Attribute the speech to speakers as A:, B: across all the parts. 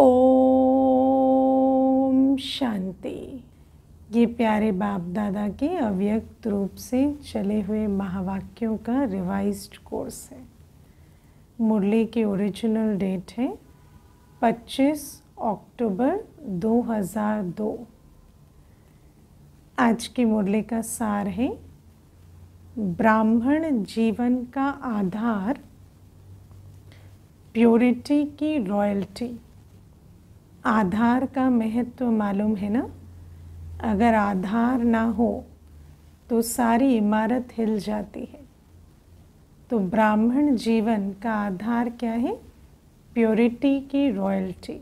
A: ओम शांति ये प्यारे बाप दादा के अव्यक्त रूप से चले हुए महावाक्यों का रिवाइज्ड कोर्स है मुरली की ओरिजिनल डेट है 25 अक्टूबर 2002 आज की मुरली का सार है ब्राह्मण जीवन का आधार प्योरिटी की रॉयल्टी आधार का महत्व तो मालूम है ना अगर आधार ना हो तो सारी इमारत हिल जाती है तो ब्राह्मण जीवन का आधार क्या है प्योरिटी की रॉयल्टी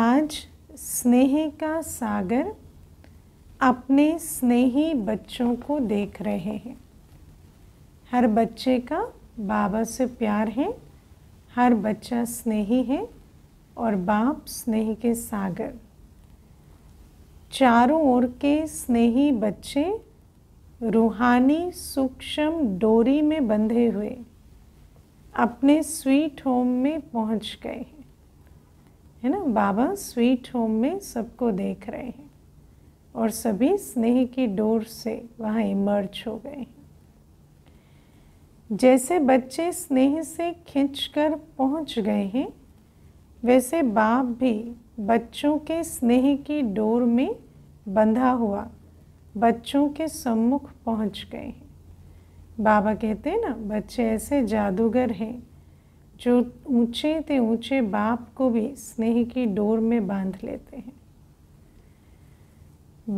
A: आज स्नेह का सागर अपने स्नेही बच्चों को देख रहे हैं हर बच्चे का बाबा से प्यार है हर बच्चा स्नेही है और बाप स्नेह के सागर चारों ओर के स्नेही बच्चे रूहानी सूक्ष्म डोरी में बंधे हुए अपने स्वीट होम में पहुंच गए हैं है ना बाबा स्वीट होम में सबको देख रहे हैं और सभी स्नेह की डोर से वहाँ इमर्ज हो गए हैं जैसे बच्चे स्नेह से खींचकर पहुंच गए हैं वैसे बाप भी बच्चों के स्नेह की डोर में बंधा हुआ बच्चों के सम्मुख पहुंच गए हैं बाबा कहते हैं ना बच्चे ऐसे जादूगर हैं जो ऊंचे से ऊंचे बाप को भी स्नेह की डोर में बांध लेते हैं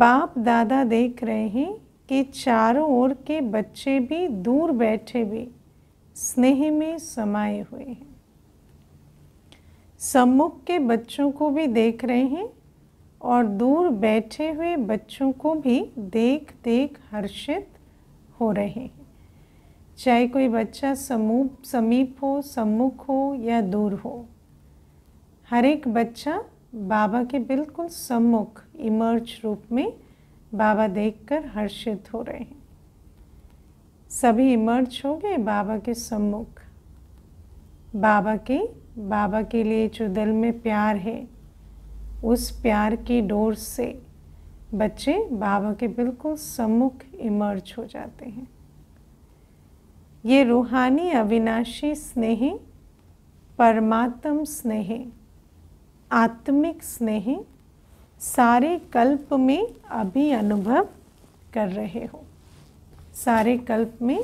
A: बाप दादा देख रहे हैं कि चारों ओर के बच्चे भी दूर बैठे भी स्नेह में समाये हुए हैं सम्मुख के बच्चों को भी देख रहे हैं और दूर बैठे हुए बच्चों को भी देख देख हर्षित हो रहे हैं चाहे कोई बच्चा समूप समीप हो सम्मुख हो या दूर हो हर एक बच्चा बाबा के बिल्कुल सम्मुख इमर्ज रूप में बाबा देखकर हर्षित हो रहे हैं सभी इमर्ज हो गए बाबा के सम्मुख बाबा के बाबा के लिए जो दिल में प्यार है उस प्यार की डोर से बच्चे बाबा के बिल्कुल सम्मुख इमर्ज हो जाते हैं ये रूहानी अविनाशी स्नेह परमात्म स्नेह आत्मिक स्नेह सारे कल्प में अभी अनुभव कर रहे हो सारे कल्प में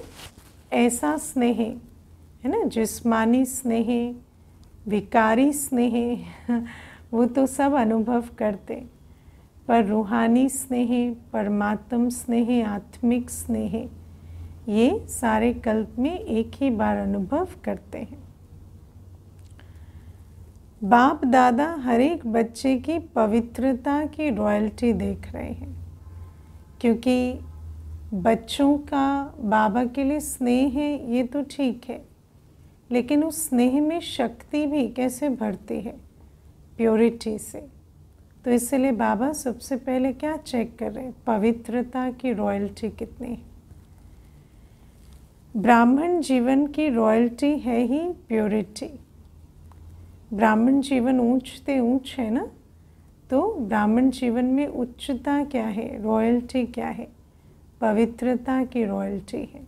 A: ऐसा स्नेह है ना जिस्मानी स्नेह विकारी स्नेह वो तो सब अनुभव करते पर रूहानी स्नेह परमात्म स्नेह आत्मिक स्नेह ये सारे कल्प में एक ही बार अनुभव करते हैं बाप दादा हर एक बच्चे की पवित्रता की रॉयल्टी देख रहे हैं क्योंकि बच्चों का बाबा के लिए स्नेह है ये तो ठीक है लेकिन उस स्नेह में शक्ति भी कैसे भरती है प्योरिटी से तो इसलिए बाबा सबसे पहले क्या चेक कर रहे हैं पवित्रता की रॉयल्टी कितनी है ब्राह्मण जीवन की रॉयल्टी है ही प्योरिटी ब्राह्मण जीवन ऊंचते ऊंच है ना तो ब्राह्मण जीवन में उच्चता क्या है रॉयल्टी क्या है पवित्रता की रॉयल्टी है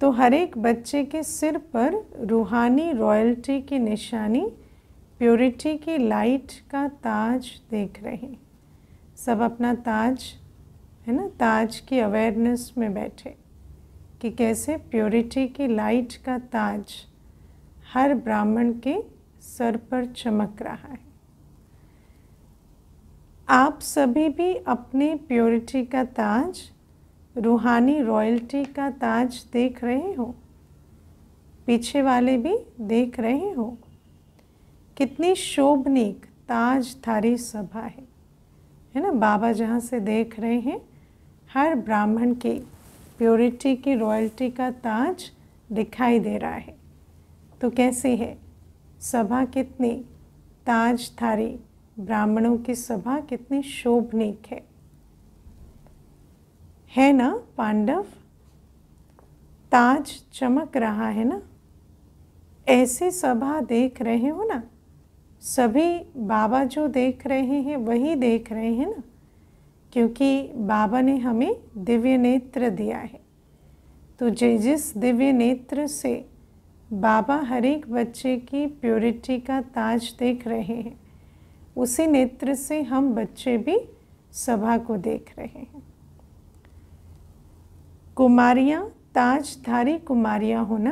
A: तो हर एक बच्चे के सिर पर रूहानी रॉयल्टी की निशानी प्योरिटी की लाइट का ताज देख रहे सब अपना ताज है ना ताज की अवेयरनेस में बैठे कि कैसे प्योरिटी की लाइट का ताज हर ब्राह्मण के सर पर चमक रहा है आप सभी भी अपने प्योरिटी का ताज रूहानी रॉयल्टी का ताज देख रहे हो पीछे वाले भी देख रहे हो कितनी शोभनीक ताज थारी सभा है है ना बाबा जहाँ से देख रहे हैं हर ब्राह्मण की प्योरिटी की रॉयल्टी का ताज दिखाई दे रहा है तो कैसी है सभा कितनी ताज थारी ब्राह्मणों की सभा कितनी शोभनीक है है ना पांडव ताज चमक रहा है ना ऐसे सभा देख रहे हो ना सभी बाबा जो देख रहे हैं वही देख रहे हैं ना क्योंकि बाबा ने हमें दिव्य नेत्र दिया है तो जे जिस दिव्य नेत्र से बाबा हर एक बच्चे की प्योरिटी का ताज देख रहे हैं उसी नेत्र से हम बच्चे भी सभा को देख रहे हैं कुमारियाँ ताजधारी कुमारियाँ होना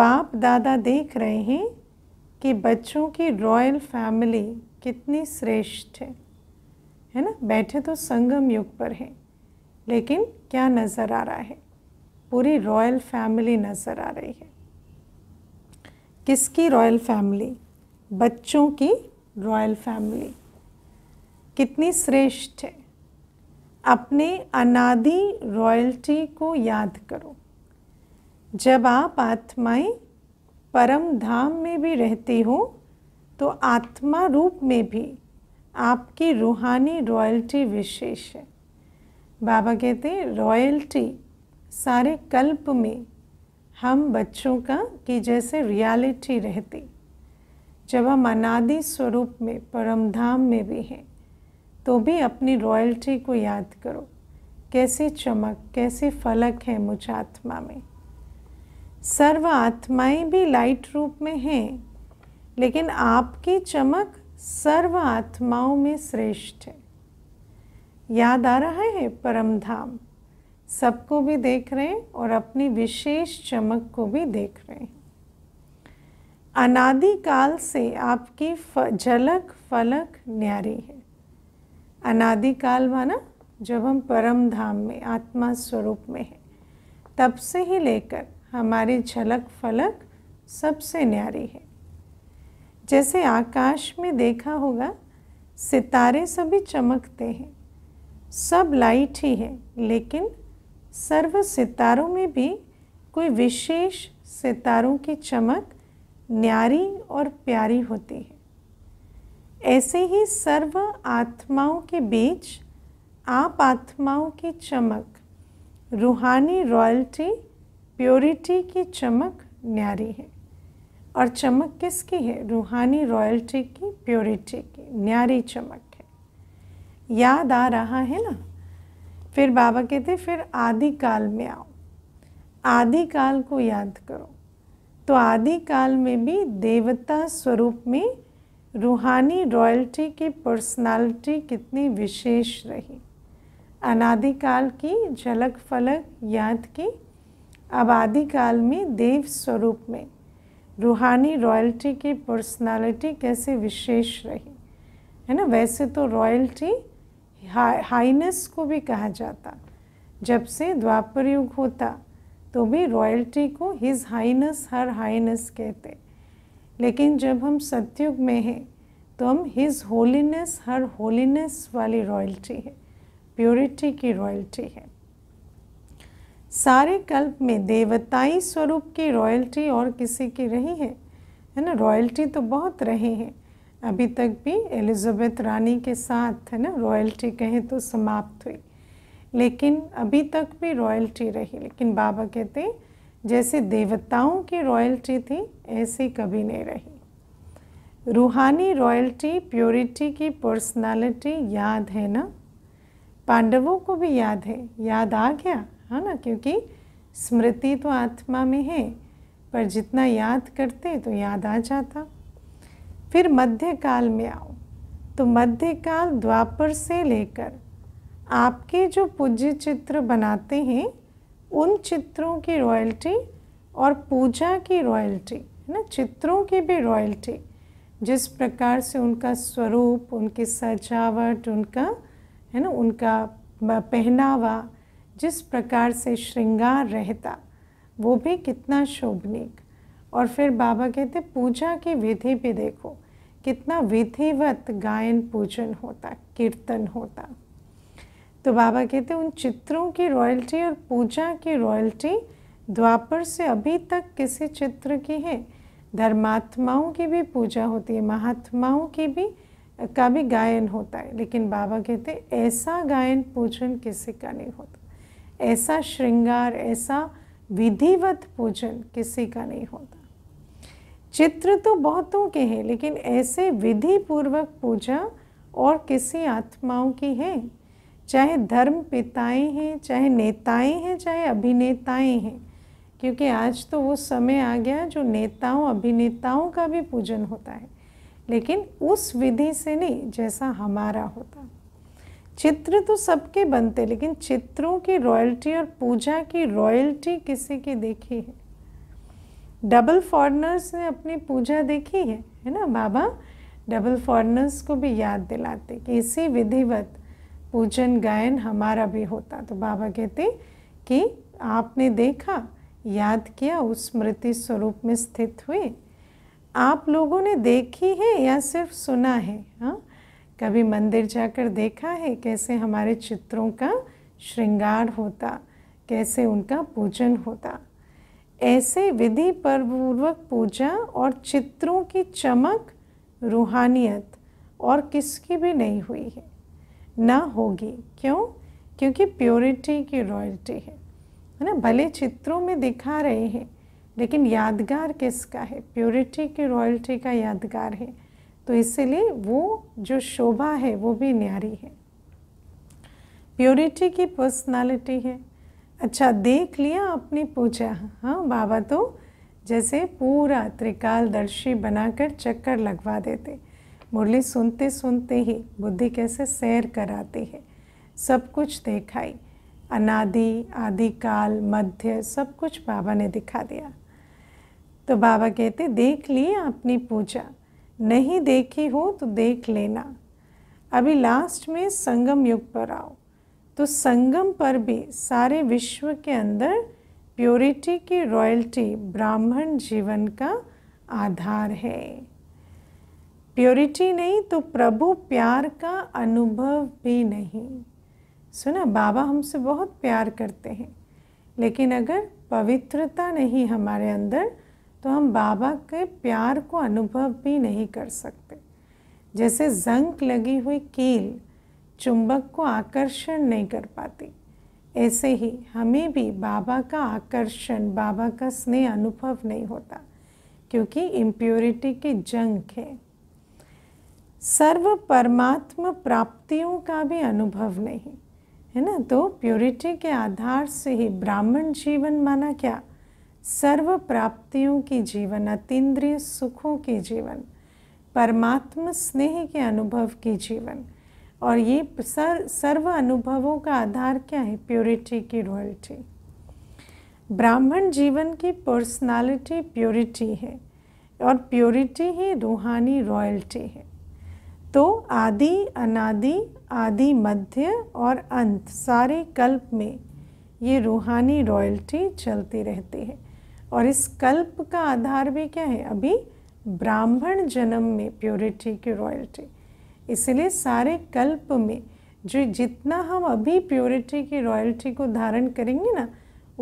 A: बाप दादा देख रहे हैं कि बच्चों की रॉयल फैमिली कितनी श्रेष्ठ है है ना बैठे तो संगम युग पर हैं लेकिन क्या नज़र आ रहा है पूरी रॉयल फैमिली नज़र आ रही है किसकी रॉयल फैमिली बच्चों की रॉयल फैमिली कितनी श्रेष्ठ है अपने अनादि रॉयल्टी को याद करो जब आप आत्माएं परम धाम में भी रहती हो तो आत्मा रूप में भी आपकी रूहानी रॉयल्टी विशेष है बाबा कहते हैं रॉयल्टी सारे कल्प में हम बच्चों का कि जैसे रियलिटी रहती जब हम अनादि स्वरूप में परम धाम में भी हैं तो भी अपनी रॉयल्टी को याद करो कैसी चमक कैसी फलक है मुझ आत्मा में सर्व आत्माएं भी लाइट रूप में हैं लेकिन आपकी चमक सर्व आत्माओं में श्रेष्ठ है याद आ रहा है परम धाम सबको भी देख रहे हैं और अपनी विशेष चमक को भी देख रहे हैं अनादिकाल से आपकी फ, झलक फलक न्यारी है अनादिकाल माना जब हम परम धाम में आत्मा स्वरूप में हैं तब से ही लेकर हमारी झलक फलक सबसे न्यारी है जैसे आकाश में देखा होगा सितारे सभी चमकते हैं सब लाइट ही है लेकिन सर्व सितारों में भी कोई विशेष सितारों की चमक न्यारी और प्यारी होती है ऐसे ही सर्व आत्माओं के बीच आप आत्माओं की चमक रूहानी रॉयल्टी प्योरिटी की चमक न्यारी है और चमक किसकी है रूहानी रॉयल्टी की प्योरिटी की न्यारी चमक है याद आ रहा है ना फिर बाबा कहते फिर आदि काल में आओ आदि काल को याद करो तो आदि काल में भी देवता स्वरूप में रूहानी रॉयल्टी की पर्सनालिटी कितनी विशेष रही अनादिकाल की झलक फलक याद की आबादी में देव स्वरूप में रूहानी रॉयल्टी की पर्सनालिटी कैसे विशेष रही है ना वैसे तो रॉयल्टी हा, हाइनेस को भी कहा जाता जब से द्वापर युग होता तो भी रॉयल्टी को हिज हाइनेस हर हाइनेस कहते लेकिन जब हम सत्युग में हैं तो हम हिज होलीनेस हर होलीनेस वाली रॉयल्टी है प्योरिटी की रॉयल्टी है सारे कल्प में देवताई स्वरूप की रॉयल्टी और किसी की रही है है ना रॉयल्टी तो बहुत रही है अभी तक भी एलिजाबेथ रानी के साथ है ना रॉयल्टी कहें तो समाप्त हुई लेकिन अभी तक भी रॉयल्टी रही लेकिन बाबा कहते हैं जैसे देवताओं की रॉयल्टी थी ऐसी कभी नहीं रही रूहानी रॉयल्टी प्योरिटी की पर्सनालिटी याद है ना पांडवों को भी याद है याद आ गया है ना क्योंकि स्मृति तो आत्मा में है पर जितना याद करते तो याद आ जाता फिर मध्यकाल में आओ तो मध्यकाल द्वापर से लेकर आपके जो पूज्य चित्र बनाते हैं उन चित्रों की रॉयल्टी और पूजा की रॉयल्टी है ना चित्रों की भी रॉयल्टी जिस प्रकार से उनका स्वरूप उनकी सजावट उनका है ना उनका पहनावा जिस प्रकार से श्रृंगार रहता वो भी कितना शोभनीक और फिर बाबा कहते पूजा की विधि भी देखो कितना विधिवत गायन पूजन होता कीर्तन होता तो बाबा कहते हैं उन चित्रों की रॉयल्टी और पूजा की रॉयल्टी द्वापर से अभी तक किसी चित्र की है धर्मात्माओं की भी पूजा होती है महात्माओं की भी का भी गायन होता है लेकिन बाबा कहते हैं ऐसा गायन पूजन किसी का नहीं होता ऐसा श्रृंगार ऐसा विधिवत पूजन किसी का नहीं होता चित्र तो बहुतों के हैं लेकिन ऐसे विधि पूर्वक पूजा और किसी आत्माओं की है चाहे धर्म पिताएँ हैं चाहे नेताएं हैं चाहे अभिनेताएं हैं क्योंकि आज तो वो समय आ गया जो नेताओं अभिनेताओं का भी पूजन होता है लेकिन उस विधि से नहीं जैसा हमारा होता चित्र तो सबके बनते लेकिन चित्रों की रॉयल्टी और पूजा की रॉयल्टी किसी की देखी है डबल फॉरनर्स ने अपनी पूजा देखी है है ना बाबा डबल फॉरनर्स को भी याद दिलाते कि इसी विधिवत पूजन गायन हमारा भी होता तो बाबा कहते कि आपने देखा याद किया उस स्मृति स्वरूप में स्थित हुए आप लोगों ने देखी है या सिर्फ सुना है हाँ कभी मंदिर जाकर देखा है कैसे हमारे चित्रों का श्रृंगार होता कैसे उनका पूजन होता ऐसे विधि पूर्वक पूजा और चित्रों की चमक रूहानियत और किसकी भी नहीं हुई है ना होगी क्यों क्योंकि प्योरिटी की रॉयल्टी है है ना भले चित्रों में दिखा रहे हैं लेकिन यादगार किसका है प्योरिटी की रॉयल्टी का यादगार है तो इसलिए वो जो शोभा है वो भी न्यारी है प्योरिटी की पर्सनालिटी है अच्छा देख लिया अपनी पूजा हाँ बाबा तो जैसे पूरा त्रिकालदर्शी बनाकर चक्कर लगवा देते मुरली सुनते सुनते ही बुद्धि कैसे सैर कराती है सब कुछ देखाई अनादि आदिकाल मध्य सब कुछ बाबा ने दिखा दिया तो बाबा कहते देख लिए अपनी पूजा नहीं देखी हो तो देख लेना अभी लास्ट में संगम युग पर आओ तो संगम पर भी सारे विश्व के अंदर प्योरिटी की रॉयल्टी ब्राह्मण जीवन का आधार है प्योरिटी नहीं तो प्रभु प्यार का अनुभव भी नहीं सुना बाबा हमसे बहुत प्यार करते हैं लेकिन अगर पवित्रता नहीं हमारे अंदर तो हम बाबा के प्यार को अनुभव भी नहीं कर सकते जैसे जंक लगी हुई कील चुंबक को आकर्षण नहीं कर पाती ऐसे ही हमें भी बाबा का आकर्षण बाबा का स्नेह अनुभव नहीं होता क्योंकि इम्प्योरिटी की जंक है सर्व परमात्म प्राप्तियों का भी अनुभव नहीं है ना तो प्योरिटी के आधार से ही ब्राह्मण जीवन माना क्या सर्व प्राप्तियों की जीवन अतीन्द्रिय सुखों की जीवन परमात्म स्नेह के अनुभव की जीवन और ये सर, सर्व अनुभवों का आधार क्या है प्योरिटी की रॉयल्टी ब्राह्मण जीवन की पर्सनालिटी प्योरिटी है और प्योरिटी ही रूहानी रॉयल्टी है तो आदि अनादि आदि मध्य और अंत सारे कल्प में ये रूहानी रॉयल्टी चलती रहती है और इस कल्प का आधार भी क्या है अभी ब्राह्मण जन्म में प्योरिटी की रॉयल्टी इसलिए सारे कल्प में जो जितना हम अभी प्योरिटी की रॉयल्टी को धारण करेंगे ना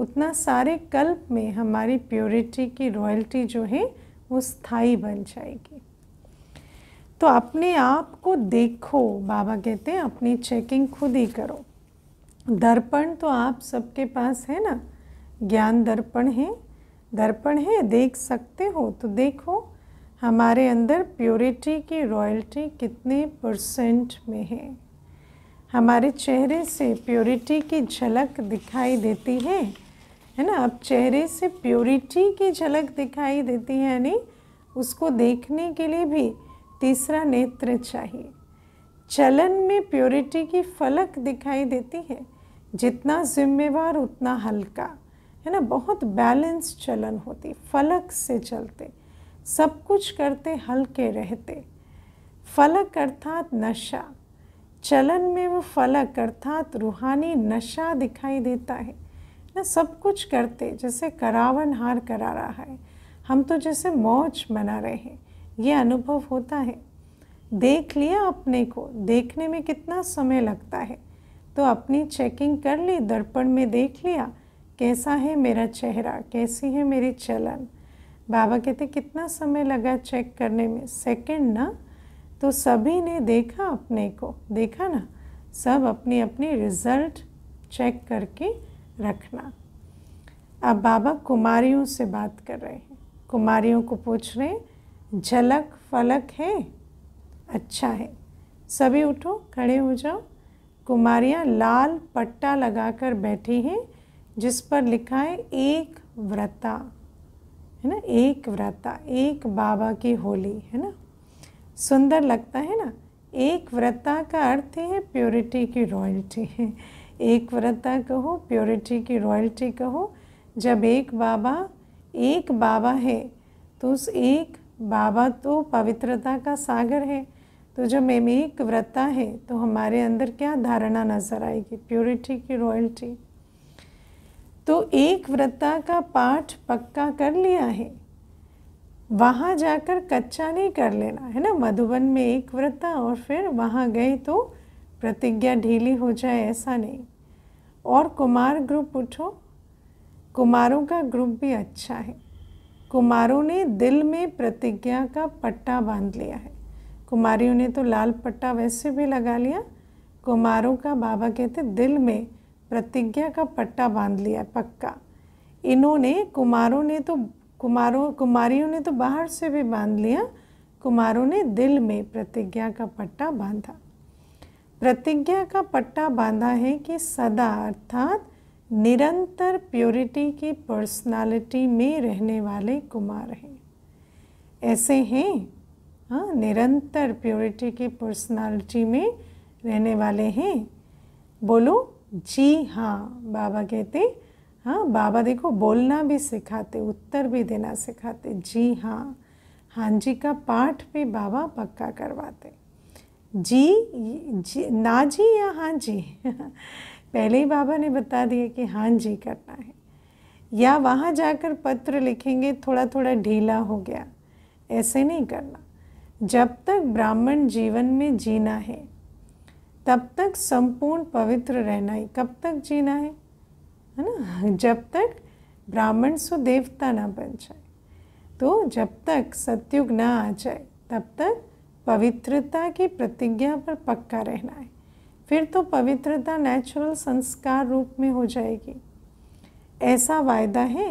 A: उतना सारे कल्प में हमारी प्योरिटी की रॉयल्टी जो है वो स्थायी बन जाएगी तो अपने आप को देखो बाबा कहते हैं अपनी चेकिंग खुद ही करो दर्पण तो आप सबके पास है ना ज्ञान दर्पण है दर्पण है देख सकते हो तो देखो हमारे अंदर प्योरिटी की रॉयल्टी कितने परसेंट में है हमारे चेहरे से प्योरिटी की झलक दिखाई देती है है ना अब चेहरे से प्योरिटी की झलक दिखाई देती है यानी उसको देखने के लिए भी तीसरा नेत्र चाहिए चलन में प्योरिटी की फलक दिखाई देती है जितना जिम्मेवार उतना हल्का है ना बहुत बैलेंस चलन होती फलक से चलते सब कुछ करते हल्के रहते फलक अर्थात नशा चलन में वो फलक अर्थात रूहानी नशा दिखाई देता है ना सब कुछ करते जैसे करावन हार करा रहा है हम तो जैसे मौज मना रहे हैं ये अनुभव होता है देख लिया अपने को देखने में कितना समय लगता है तो अपनी चेकिंग कर ली दर्पण में देख लिया कैसा है मेरा चेहरा कैसी है मेरी चलन बाबा कहते कितना समय लगा चेक करने में सेकंड ना तो सभी ने देखा अपने को देखा ना सब अपनी अपनी रिजल्ट चेक करके रखना अब बाबा कुमारियों से बात कर रहे हैं कुमारियों को पूछ रहे हैं झलक फलक है अच्छा है सभी उठो खड़े हो जाओ कुमारियाँ लाल पट्टा लगाकर बैठी हैं जिस पर लिखा है एक व्रता है ना एक व्रता एक बाबा की होली है ना सुंदर लगता है ना एक व्रता का अर्थ है प्योरिटी की रॉयल्टी है एक व्रता कहो प्योरिटी की रॉयल्टी कहो जब एक बाबा एक बाबा है तो उस एक बाबा तो पवित्रता का सागर है तो जब हम एक व्रता है तो हमारे अंदर क्या धारणा नजर आएगी प्योरिटी की रॉयल्टी तो एक व्रता का पाठ पक्का कर लिया है वहाँ जाकर कच्चा नहीं कर लेना है ना मधुबन में एक व्रता और फिर वहाँ गए तो प्रतिज्ञा ढीली हो जाए ऐसा नहीं और कुमार ग्रुप उठो कुमारों का ग्रुप भी अच्छा है कुमारों ने दिल में प्रतिज्ञा का पट्टा बांध लिया है कुमारियों ने तो लाल पट्टा वैसे भी लगा लिया कुमारों का बाबा कहते दिल में प्रतिज्ञा का पट्टा बांध लिया पक्का इन्होंने कुमारों ने तो कुमारों कुमारियों ने तो बाहर से भी बांध लिया कुमारों ने दिल में प्रतिज्ञा का पट्टा बांधा प्रतिज्ञा का पट्टा बांधा है कि सदा अर्थात निरंतर प्योरिटी की पर्सनालिटी में रहने वाले कुमार हैं ऐसे हैं हाँ निरंतर प्योरिटी की पर्सनालिटी में रहने वाले हैं बोलो जी हाँ बाबा कहते हाँ बाबा देखो बोलना भी सिखाते उत्तर भी देना सिखाते जी हाँ हाँ जी का पाठ भी बाबा पक्का करवाते जी, जी ना जी या हाँ जी पहले ही बाबा ने बता दिया कि हाँ जी करना है या वहाँ जाकर पत्र लिखेंगे थोड़ा थोड़ा ढीला हो गया ऐसे नहीं करना जब तक ब्राह्मण जीवन में जीना है तब तक संपूर्ण पवित्र रहना है कब तक जीना है है ना जब तक ब्राह्मण सुदेवता ना बन जाए तो जब तक सत्युग ना आ जाए तब तक पवित्रता की प्रतिज्ञा पर पक्का रहना है फिर तो पवित्रता नेचुरल संस्कार रूप में हो जाएगी ऐसा वायदा है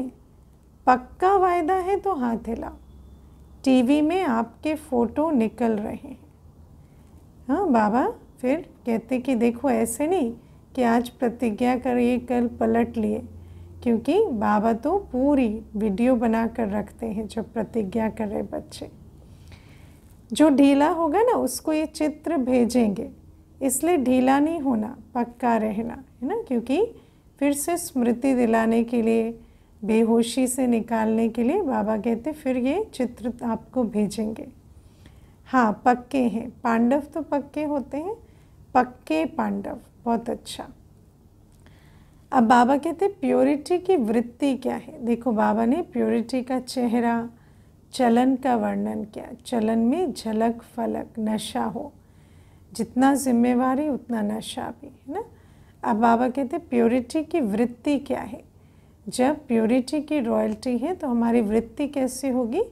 A: पक्का वायदा है तो हाथ हिलाओ टीवी में आपके फ़ोटो निकल रहे हैं हाँ बाबा फिर कहते कि देखो ऐसे नहीं कि आज प्रतिज्ञा करिए कल पलट लिए क्योंकि बाबा तो पूरी वीडियो बना कर रखते हैं जो प्रतिज्ञा कर रहे बच्चे जो ढीला होगा ना उसको ये चित्र भेजेंगे इसलिए ढीला नहीं होना पक्का रहना है ना क्योंकि फिर से स्मृति दिलाने के लिए बेहोशी से निकालने के लिए बाबा कहते फिर ये चित्र आपको भेजेंगे हाँ पक्के हैं पांडव तो पक्के होते हैं पक्के पांडव बहुत अच्छा अब बाबा कहते प्योरिटी की वृत्ति क्या है देखो बाबा ने प्योरिटी का चेहरा चलन का वर्णन किया चलन में झलक फलक नशा हो जितना जिम्मेवारी उतना नशा भी है ना अब बाबा कहते हैं प्योरिटी की वृत्ति क्या है जब प्योरिटी की रॉयल्टी है तो हमारी वृत्ति कैसी होगी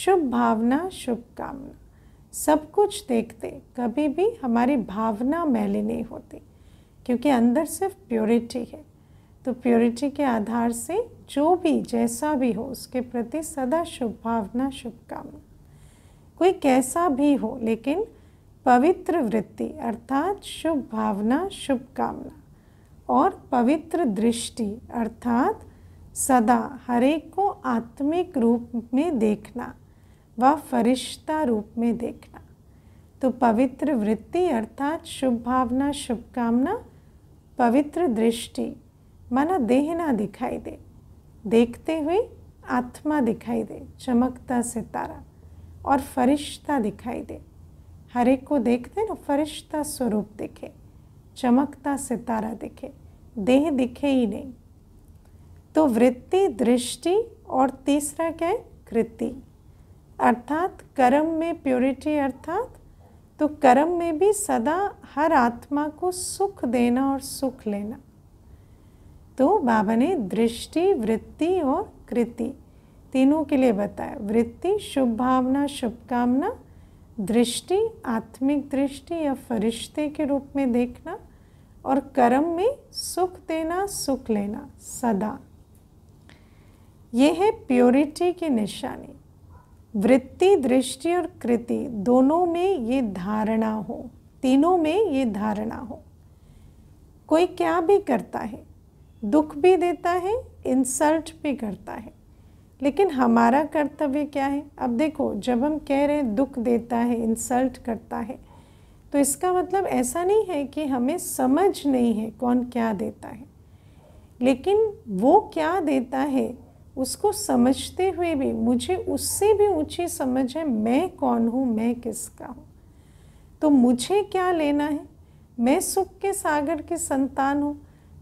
A: शुभ भावना शुभ कामना सब कुछ देखते कभी भी हमारी भावना मैली नहीं होती क्योंकि अंदर सिर्फ प्योरिटी है तो प्योरिटी के आधार से जो भी जैसा भी हो उसके प्रति सदा शुभ भावना शुभकामना कोई कैसा भी हो लेकिन पवित्र वृत्ति अर्थात शुभ भावना शुभ कामना और पवित्र दृष्टि अर्थात सदा हरेक को आत्मिक रूप में देखना व फरिश्ता रूप में देखना तो पवित्र वृत्ति अर्थात शुभ भावना शुभकामना पवित्र दृष्टि माना देह ना दिखाई दे देखते हुए आत्मा दिखाई दे चमकता सितारा और फरिश्ता दिखाई दे हर एक को देखते ना फरिश्ता स्वरूप दिखे चमकता सितारा दिखे देह दिखे ही नहीं तो वृत्ति दृष्टि और तीसरा क्या है कृति अर्थात कर्म में प्योरिटी अर्थात तो कर्म में भी सदा हर आत्मा को सुख देना और सुख लेना तो बाबा ने दृष्टि वृत्ति और कृति तीनों के लिए बताया वृत्ति शुभ भावना शुभकामना दृष्टि आत्मिक दृष्टि या फरिश्ते के रूप में देखना और कर्म में सुख देना सुख लेना सदा यह है प्योरिटी की निशानी वृत्ति दृष्टि और कृति दोनों में ये धारणा हो तीनों में ये धारणा हो कोई क्या भी करता है दुख भी देता है इंसल्ट भी करता है लेकिन हमारा कर्तव्य क्या है अब देखो जब हम कह रहे हैं दुख देता है इंसल्ट करता है तो इसका मतलब ऐसा नहीं है कि हमें समझ नहीं है कौन क्या देता है लेकिन वो क्या देता है उसको समझते हुए भी मुझे उससे भी ऊंची समझ है मैं कौन हूँ मैं किसका हूँ तो मुझे क्या लेना है मैं सुख के सागर के संतान हूँ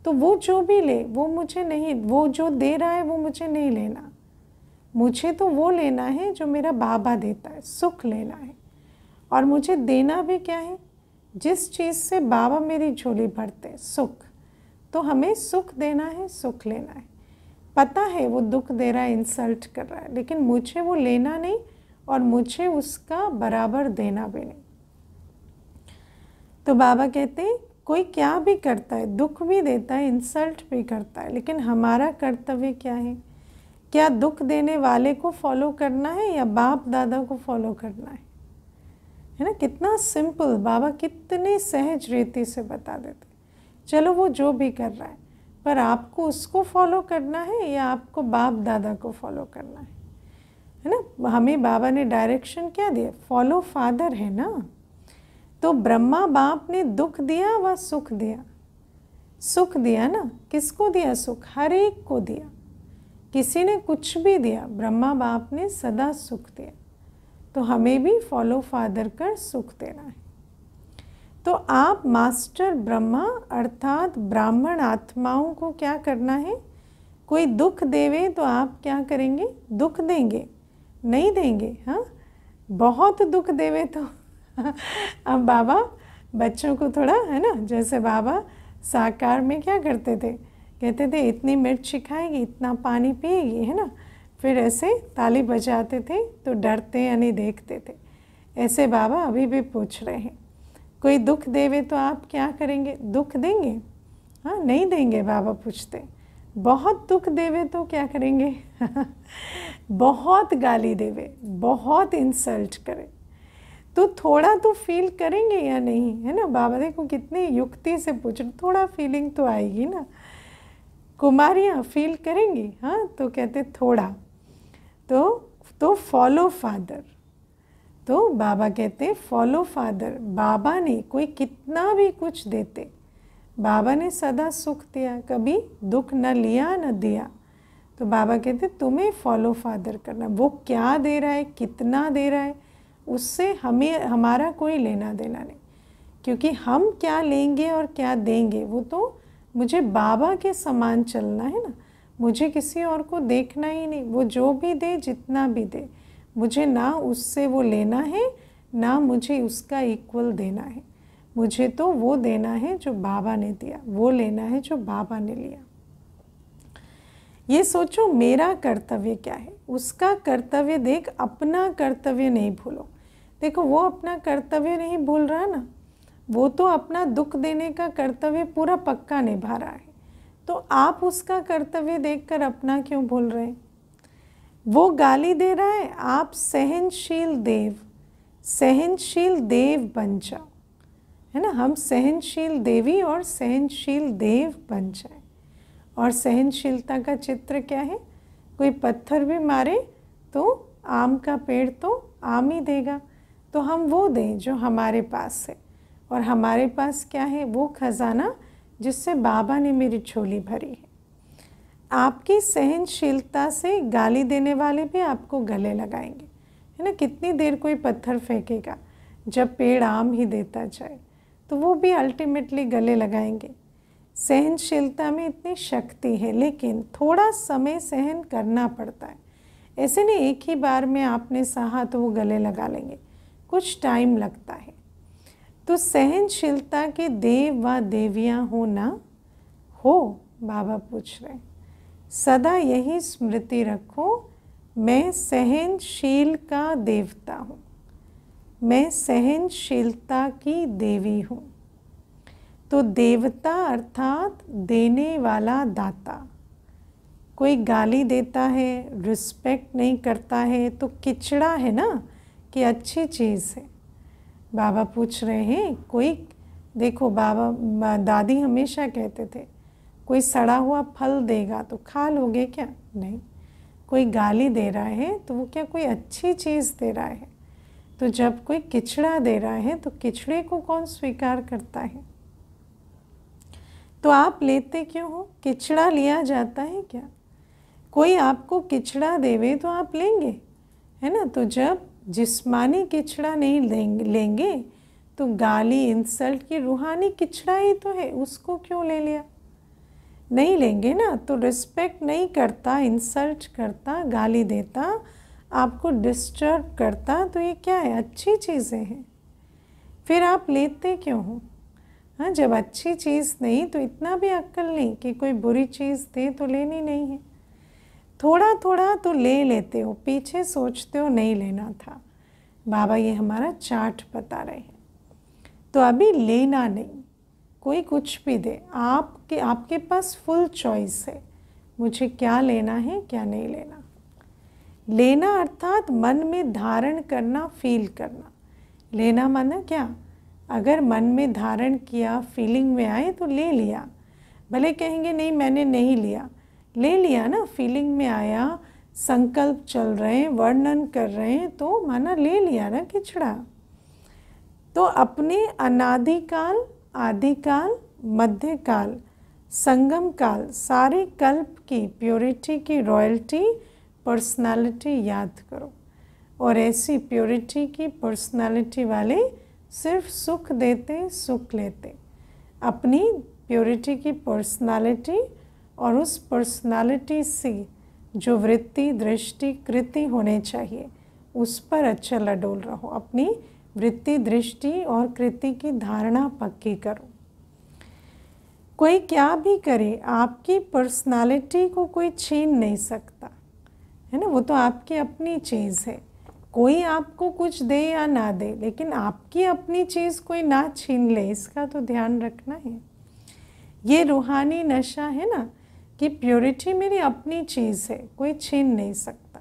A: तो वो जो भी ले वो मुझे नहीं वो जो दे रहा है वो मुझे नहीं लेना मुझे तो वो लेना है जो मेरा बाबा देता है सुख लेना है और मुझे देना भी क्या है जिस चीज़ से बाबा मेरी झोली भरते हैं सुख तो हमें सुख देना है सुख लेना है पता है वो दुख दे रहा है इंसल्ट कर रहा है लेकिन मुझे वो लेना नहीं और मुझे उसका बराबर देना भी नहीं तो बाबा कहते हैं कोई क्या भी करता है दुख भी देता है इंसल्ट भी करता है लेकिन हमारा कर्तव्य क्या है क्या दुख देने वाले को फॉलो करना है या बाप दादा को फॉलो करना है है ना कितना सिंपल बाबा कितने सहज रीति से बता देते चलो वो जो भी कर रहा है पर आपको उसको फॉलो करना है या आपको बाप दादा को फॉलो करना है है ना हमें बाबा ने डायरेक्शन क्या दिया फॉलो फादर है ना तो ब्रह्मा बाप ने दुख दिया व सुख दिया सुख दिया ना किसको दिया सुख हर एक को दिया किसी ने कुछ भी दिया ब्रह्मा बाप ने सदा सुख दिया तो हमें भी फॉलो फादर कर सुख देना है तो आप मास्टर ब्रह्मा अर्थात ब्राह्मण आत्माओं को क्या करना है कोई दुख देवे तो आप क्या करेंगे दुख देंगे नहीं देंगे हाँ बहुत दुख देवे तो अब बाबा बच्चों को थोड़ा है ना जैसे बाबा साकार में क्या करते थे कहते थे इतनी मिर्च खाएगी इतना पानी पिएगी है ना फिर ऐसे ताली बजाते थे तो डरते यानी देखते थे ऐसे बाबा अभी भी पूछ रहे हैं कोई दुख देवे तो आप क्या करेंगे दुख देंगे हाँ नहीं देंगे बाबा पूछते बहुत दुख देवे तो क्या करेंगे बहुत गाली देवे बहुत इंसल्ट करे तो थोड़ा तो फील करेंगे या नहीं है ना बाबा देखो कितनी युक्ति से पूछ थोड़ा फीलिंग तो आएगी ना कुमारियाँ फील करेंगी हाँ तो कहते थोड़ा तो तो फॉलो फादर तो बाबा कहते फॉलो फादर बाबा ने कोई कितना भी कुछ देते बाबा ने सदा सुख दिया कभी दुख न लिया न दिया तो बाबा कहते तुम्हें फॉलो फादर करना वो क्या दे रहा है कितना दे रहा है उससे हमें हमारा कोई लेना देना नहीं क्योंकि हम क्या लेंगे और क्या देंगे वो तो मुझे बाबा के समान चलना है ना मुझे किसी और को देखना ही नहीं वो जो भी दे जितना भी दे मुझे ना उससे वो लेना है ना मुझे उसका इक्वल देना है मुझे तो वो देना है जो बाबा ने दिया वो लेना है जो बाबा ने लिया ये सोचो मेरा कर्तव्य क्या है उसका कर्तव्य देख अपना कर्तव्य नहीं भूलो देखो वो अपना कर्तव्य नहीं भूल रहा ना वो तो अपना दुख देने का कर्तव्य पूरा पक्का निभा रहा है तो आप उसका कर्तव्य देखकर अपना क्यों भूल रहे हैं वो गाली दे रहा है आप सहनशील देव सहनशील देव बन जाओ है ना हम सहनशील देवी और सहनशील देव बन जाए और सहनशीलता का चित्र क्या है कोई पत्थर भी मारे तो आम का पेड़ तो आम ही देगा तो हम वो दें जो हमारे पास है और हमारे पास क्या है वो ख़ज़ाना जिससे बाबा ने मेरी झोली भरी है आपकी सहनशीलता से गाली देने वाले भी आपको गले लगाएंगे है ना कितनी देर कोई पत्थर फेंकेगा जब पेड़ आम ही देता जाए तो वो भी अल्टीमेटली गले लगाएंगे सहनशीलता में इतनी शक्ति है लेकिन थोड़ा समय सहन करना पड़ता है ऐसे नहीं एक ही बार में आपने सहा तो वो गले लगा लेंगे कुछ टाइम लगता है तो सहनशीलता के देव व देवियाँ हो ना हो बाबा पूछ रहे सदा यही स्मृति रखो मैं सहनशील का देवता हूँ मैं सहनशीलता की देवी हूँ तो देवता अर्थात देने वाला दाता कोई गाली देता है रिस्पेक्ट नहीं करता है तो किचड़ा है ना कि अच्छी चीज़ है बाबा पूछ रहे हैं कोई देखो बाबा दादी हमेशा कहते थे कोई सड़ा हुआ फल देगा तो खा लोगे क्या नहीं कोई गाली दे रहा है तो वो क्या कोई अच्छी चीज़ दे रहा है तो जब कोई किचड़ा दे रहा है तो किचड़े को कौन स्वीकार करता है तो आप लेते क्यों हो किचड़ा लिया जाता है क्या कोई आपको किचड़ा देवे तो आप लेंगे है ना तो जब जिस्मानी किचड़ा नहीं लेंगे तो गाली इंसल्ट की रूहानी किचड़ा ही तो है उसको क्यों ले लिया नहीं लेंगे ना तो रिस्पेक्ट नहीं करता इंसल्ट करता गाली देता आपको डिस्टर्ब करता तो ये क्या है अच्छी चीज़ें हैं फिर आप लेते क्यों हो हाँ जब अच्छी चीज़ नहीं तो इतना भी अक्ल नहीं कि कोई बुरी चीज़ दे तो लेनी नहीं है थोड़ा थोड़ा तो ले लेते हो पीछे सोचते हो नहीं लेना था बाबा ये हमारा चार्ट बता रहे हैं तो अभी लेना नहीं कोई कुछ भी दे आपके आपके पास फुल चॉइस है मुझे क्या लेना है क्या नहीं लेना लेना अर्थात मन में धारण करना फील करना लेना माना क्या अगर मन में धारण किया फीलिंग में आए तो ले लिया भले कहेंगे नहीं मैंने नहीं लिया ले लिया ना फीलिंग में आया संकल्प चल रहे हैं वर्णन कर रहे हैं तो माना ले लिया ना किचड़ा तो अपने अनादिकाल आदिकाल मध्यकाल संगम काल सारे कल्प की प्योरिटी की रॉयल्टी पर्सनालिटी याद करो और ऐसी प्योरिटी की पर्सनालिटी वाले सिर्फ सुख देते सुख लेते अपनी प्योरिटी की पर्सनालिटी और उस पर्सनालिटी से जो वृत्ति दृष्टि कृति होने चाहिए उस पर अच्छा लडोल रहो अपनी वृत्ति दृष्टि और कृति की धारणा पक्की करो कोई क्या भी करे आपकी पर्सनालिटी को कोई छीन नहीं सकता है ना वो तो आपकी अपनी चीज़ है कोई आपको कुछ दे या ना दे लेकिन आपकी अपनी चीज़ कोई ना छीन ले इसका तो ध्यान रखना है ये रूहानी नशा है ना कि प्योरिटी मेरी अपनी चीज़ है कोई छीन नहीं सकता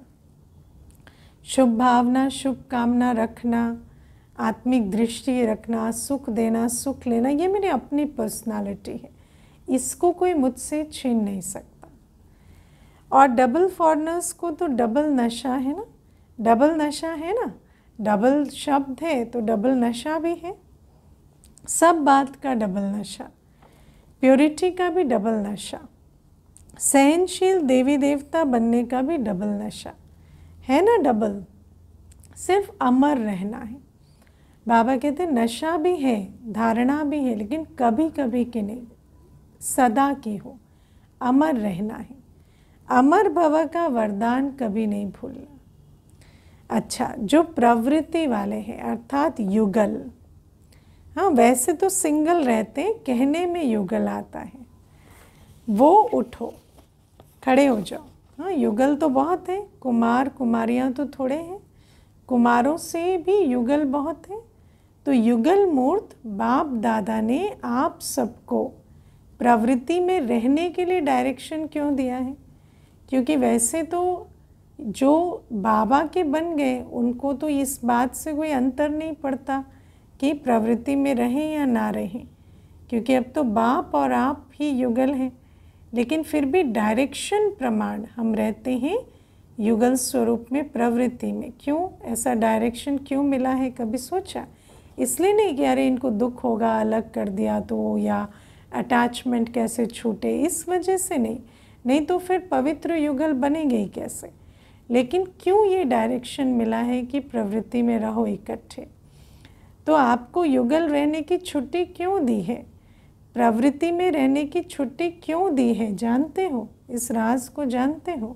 A: शुभ भावना शुभ कामना रखना आत्मिक दृष्टि रखना सुख देना सुख लेना ये मेरी अपनी पर्सनालिटी है इसको कोई मुझसे छीन नहीं सकता और डबल फॉरनर्स को तो डबल नशा है ना डबल नशा है ना डबल शब्द है तो डबल नशा भी है सब बात का डबल नशा प्योरिटी का भी डबल नशा सहनशील देवी देवता बनने का भी डबल नशा है ना डबल सिर्फ अमर रहना है बाबा कहते नशा भी है धारणा भी है लेकिन कभी कभी के नहीं सदा की हो अमर रहना है अमर भव का वरदान कभी नहीं भूलना अच्छा जो प्रवृत्ति वाले हैं अर्थात युगल हाँ वैसे तो सिंगल रहते हैं कहने में युगल आता है वो उठो खड़े हो जाओ हाँ युगल तो बहुत है कुमार कुमारियाँ तो थोड़े हैं कुमारों से भी युगल बहुत है तो युगल मूर्त बाप दादा ने आप सबको प्रवृत्ति में रहने के लिए डायरेक्शन क्यों दिया है क्योंकि वैसे तो जो बाबा के बन गए उनको तो इस बात से कोई अंतर नहीं पड़ता कि प्रवृत्ति में रहें या ना रहें क्योंकि अब तो बाप और आप ही युगल हैं लेकिन फिर भी डायरेक्शन प्रमाण हम रहते हैं युगल स्वरूप में प्रवृत्ति में क्यों ऐसा डायरेक्शन क्यों मिला है कभी सोचा इसलिए नहीं कि अरे इनको दुख होगा अलग कर दिया तो या अटैचमेंट कैसे छूटे इस वजह से नहीं नहीं तो फिर पवित्र युगल बनेंगे ही कैसे लेकिन क्यों ये डायरेक्शन मिला है कि प्रवृत्ति में रहो इकट्ठे तो आपको युगल रहने की छुट्टी क्यों दी है प्रवृत्ति में रहने की छुट्टी क्यों दी है जानते हो इस राज को जानते हो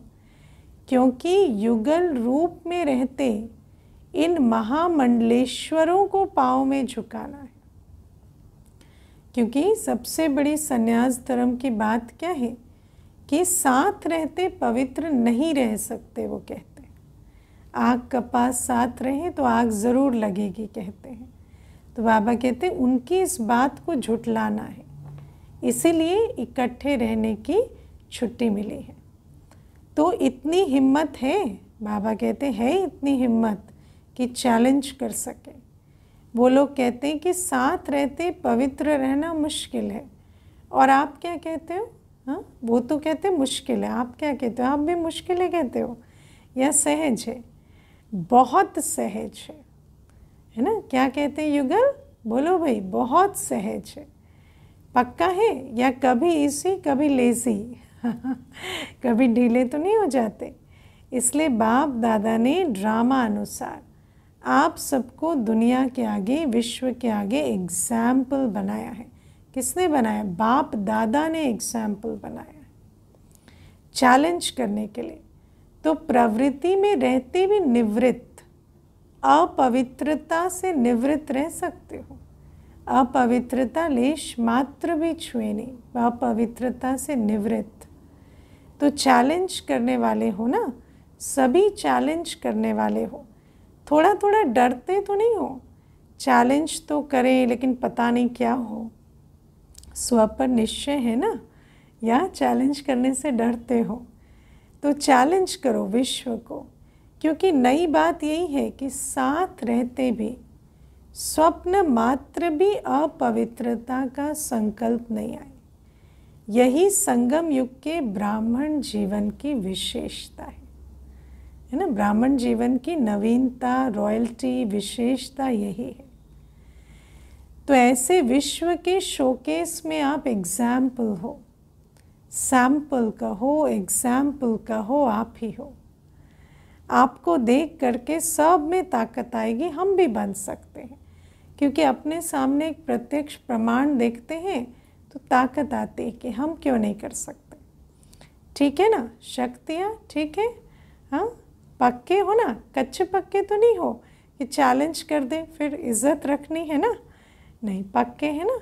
A: क्योंकि युगल रूप में रहते इन महामंडलेश्वरों को पाँव में झुकाना है क्योंकि सबसे बड़ी संन्यास धर्म की बात क्या है कि साथ रहते पवित्र नहीं रह सकते वो कहते हैं आग का पास साथ रहे तो आग ज़रूर लगेगी कहते हैं तो बाबा कहते हैं उनकी इस बात को झुटलाना है इसीलिए इकट्ठे रहने की छुट्टी मिली है तो इतनी हिम्मत है बाबा कहते हैं इतनी हिम्मत कि चैलेंज कर सके वो लोग कहते हैं कि साथ रहते पवित्र रहना मुश्किल है और आप क्या कहते हो हाँ वो तो कहते मुश्किल है आप क्या कहते हो आप भी मुश्किल है कहते हो या सहज है बहुत सहज है है ना क्या कहते हैं युगल बोलो भाई बहुत सहज है पक्का है या कभी इसी कभी लेजी कभी ढीले तो नहीं हो जाते इसलिए बाप दादा ने ड्रामा अनुसार आप सबको दुनिया के आगे विश्व के आगे एग्जाम्पल बनाया है किसने बनाया बाप दादा ने एग्जाम्पल बनाया चैलेंज करने के लिए तो प्रवृत्ति में रहते भी निवृत्त अपवित्रता से निवृत्त रह सकते हो अपवित्रता लेश मात्र भी छुए नहीं अपवित्रता से निवृत्त तो चैलेंज करने वाले हो ना सभी चैलेंज करने वाले हो थोड़ा थोड़ा डरते तो नहीं हो चैलेंज तो करें लेकिन पता नहीं क्या हो स्व पर निश्चय है ना या चैलेंज करने से डरते हो तो चैलेंज करो विश्व को क्योंकि नई बात यही है कि साथ रहते भी स्वप्न मात्र भी अपवित्रता का संकल्प नहीं आए यही संगम युग के ब्राह्मण जीवन की विशेषता है है ना ब्राह्मण जीवन की नवीनता रॉयल्टी विशेषता यही है तो ऐसे विश्व के शोकेस में आप एग्जाम्पल हो सैम्पल कहो एग्जाम्पल कहो आप ही हो आपको देख करके सब में ताकत आएगी हम भी बन सकते हैं क्योंकि अपने सामने एक प्रत्यक्ष प्रमाण देखते हैं तो ताकत आती है कि हम क्यों नहीं कर सकते ठीक है ना शक्तियाँ ठीक है हाँ पक्के हो ना कच्चे पक्के तो नहीं हो कि चैलेंज कर दे फिर इज्जत रखनी है ना नहीं पक्के हैं ना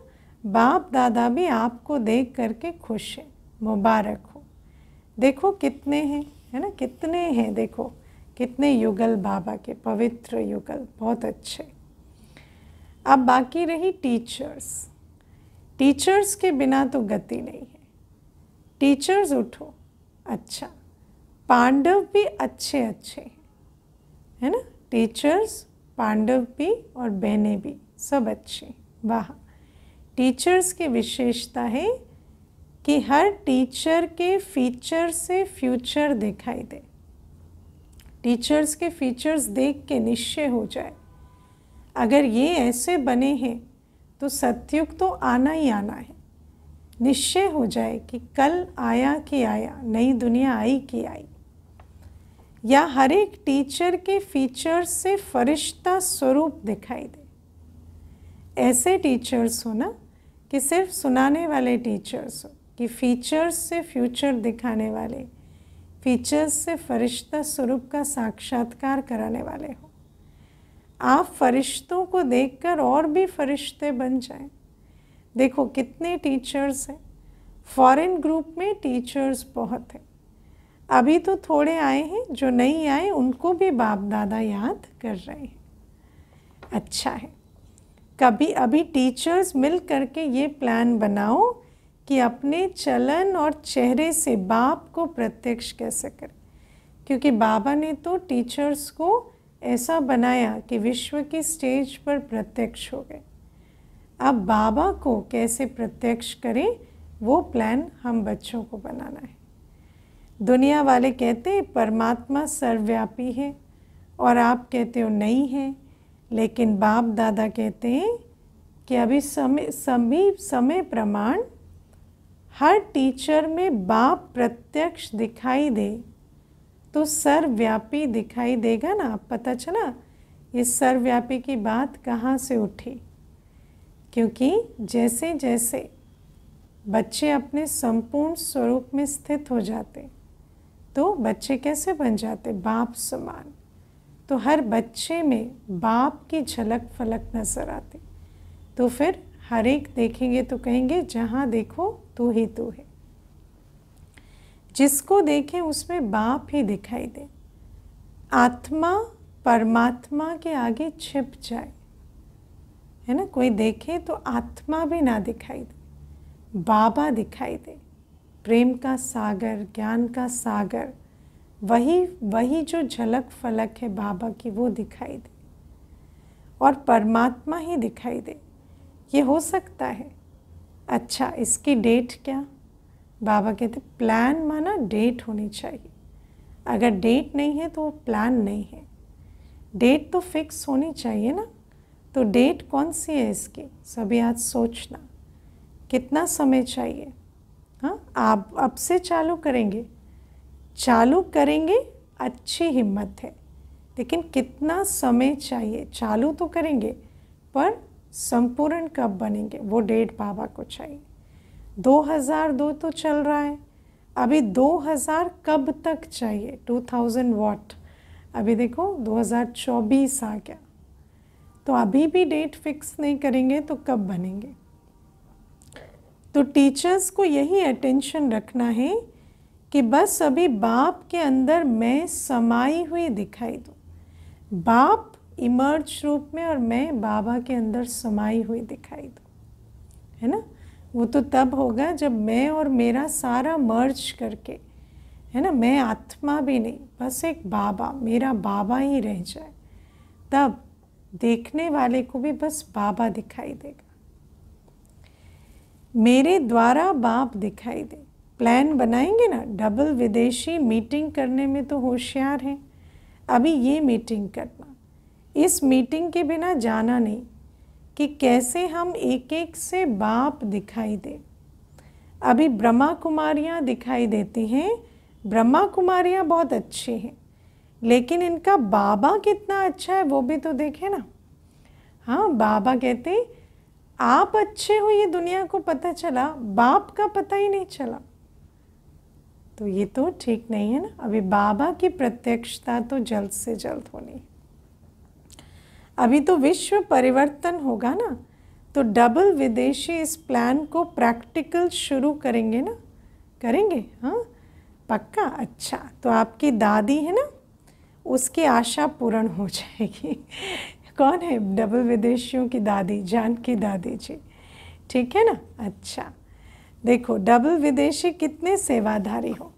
A: बाप दादा भी आपको देख करके खुश है मुबारक हो देखो कितने हैं है ना कितने हैं देखो कितने युगल बाबा के पवित्र युगल बहुत अच्छे अब बाकी रही टीचर्स टीचर्स के बिना तो गति नहीं है टीचर्स उठो अच्छा पांडव भी अच्छे अच्छे हैं है ना टीचर्स पांडव भी और बहनें भी सब अच्छे वाह टीचर्स की विशेषता है कि हर टीचर के फीचर से फ्यूचर दिखाई दे टीचर्स के फीचर्स देख के निश्चय हो जाए अगर ये ऐसे बने हैं तो सत्युग तो आना ही आना है निश्चय हो जाए कि कल आया कि आया नई दुनिया आई कि आई या हर एक टीचर के फीचर्स से फरिश्ता स्वरूप दिखाई दे ऐसे टीचर्स हो ना कि सिर्फ सुनाने वाले टीचर्स हो कि फीचर्स से फ्यूचर दिखाने वाले फीचर्स से फरिश्ता स्वरूप का साक्षात्कार कराने वाले हो आप फरिश्तों को देखकर और भी फरिश्ते बन जाएं। देखो कितने टीचर्स हैं फॉरेन ग्रुप में टीचर्स बहुत हैं अभी तो थोड़े आए हैं जो नहीं आए उनको भी बाप दादा याद कर रहे हैं अच्छा है कभी अभी टीचर्स मिल करके ये प्लान बनाओ कि अपने चलन और चेहरे से बाप को प्रत्यक्ष कैसे करें क्योंकि बाबा ने तो टीचर्स को ऐसा बनाया कि विश्व की स्टेज पर प्रत्यक्ष हो गए अब बाबा को कैसे प्रत्यक्ष करें वो प्लान हम बच्चों को बनाना है दुनिया वाले कहते हैं परमात्मा सर्वव्यापी है और आप कहते हो नहीं है लेकिन बाप दादा कहते हैं कि अभी समय सभी समय प्रमाण हर टीचर में बाप प्रत्यक्ष दिखाई दे तो सर्वव्यापी दिखाई देगा ना आप पता चला ये सर्वव्यापी की बात कहाँ से उठी क्योंकि जैसे जैसे बच्चे अपने संपूर्ण स्वरूप में स्थित हो जाते तो बच्चे कैसे बन जाते बाप समान तो हर बच्चे में बाप की झलक फलक नज़र आती तो फिर हर एक देखेंगे तो कहेंगे जहाँ देखो तू ही तू है जिसको देखें उसमें बाप ही दिखाई दे आत्मा परमात्मा के आगे छिप जाए है ना कोई देखे तो आत्मा भी ना दिखाई दे बाबा दिखाई दे प्रेम का सागर ज्ञान का सागर वही वही जो झलक फलक है बाबा की वो दिखाई दे और परमात्मा ही दिखाई दे ये हो सकता है अच्छा इसकी डेट क्या बाबा कहते प्लान माना डेट होनी चाहिए अगर डेट नहीं है तो वो प्लान नहीं है डेट तो फिक्स होनी चाहिए ना तो डेट कौन सी है इसकी सभी आज सोचना कितना समय चाहिए हाँ आप अब से चालू करेंगे चालू करेंगे अच्छी हिम्मत है लेकिन कितना समय चाहिए चालू तो करेंगे पर संपूर्ण कब बनेंगे वो डेट बाबा को चाहिए 2002 तो चल रहा है अभी 2000 कब तक चाहिए 2000 वॉट अभी देखो 2024 आ गया तो अभी भी डेट फिक्स नहीं करेंगे तो कब बनेंगे तो टीचर्स को यही अटेंशन रखना है कि बस अभी बाप के अंदर मैं समाई हुई दिखाई दूँ बाप इमर्ज रूप में और मैं बाबा के अंदर समाई हुई दिखाई दूँ है ना वो तो तब होगा जब मैं और मेरा सारा मर्ज करके है ना मैं आत्मा भी नहीं बस एक बाबा मेरा बाबा ही रह जाए तब देखने वाले को भी बस बाबा दिखाई देगा मेरे द्वारा बाप दिखाई दे प्लान बनाएंगे ना डबल विदेशी मीटिंग करने में तो होशियार हैं अभी ये मीटिंग करना इस मीटिंग के बिना जाना नहीं कि कैसे हम एक एक से बाप दिखाई दे अभी ब्रह्मा कुमारियाँ दिखाई देती हैं ब्रह्मा कुमारियाँ बहुत अच्छी हैं लेकिन इनका बाबा कितना अच्छा है वो भी तो देखें ना हाँ बाबा कहते आप अच्छे हो ये दुनिया को पता चला बाप का पता ही नहीं चला तो ये तो ठीक नहीं है ना अभी बाबा की प्रत्यक्षता तो जल्द से जल्द होनी है अभी तो विश्व परिवर्तन होगा ना तो डबल विदेशी इस प्लान को प्रैक्टिकल शुरू करेंगे ना करेंगे हाँ पक्का अच्छा तो आपकी दादी है ना उसकी आशा पूर्ण हो जाएगी कौन है डबल विदेशियों की दादी जान की दादी जी ठीक है ना अच्छा देखो डबल विदेशी कितने सेवाधारी हो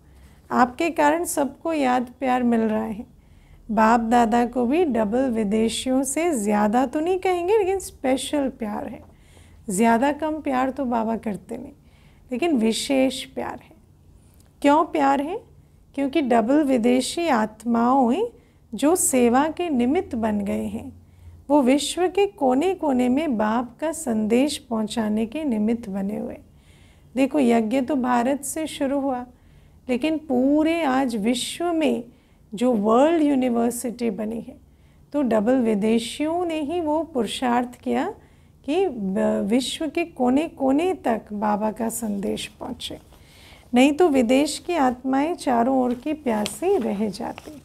A: आपके कारण सबको याद प्यार मिल रहा है बाप दादा को भी डबल विदेशियों से ज़्यादा तो नहीं कहेंगे लेकिन स्पेशल प्यार है ज़्यादा कम प्यार तो बाबा करते नहीं लेकिन विशेष प्यार है क्यों प्यार है क्योंकि डबल विदेशी आत्माओं जो सेवा के निमित्त बन गए हैं वो विश्व के कोने कोने में बाप का संदेश पहुंचाने के निमित्त बने हुए देखो यज्ञ तो भारत से शुरू हुआ लेकिन पूरे आज विश्व में जो वर्ल्ड यूनिवर्सिटी बनी है तो डबल विदेशियों ने ही वो पुरुषार्थ किया कि विश्व के कोने कोने तक बाबा का संदेश पहुँचे नहीं तो विदेश की आत्माएं चारों ओर की प्यासी रह जाती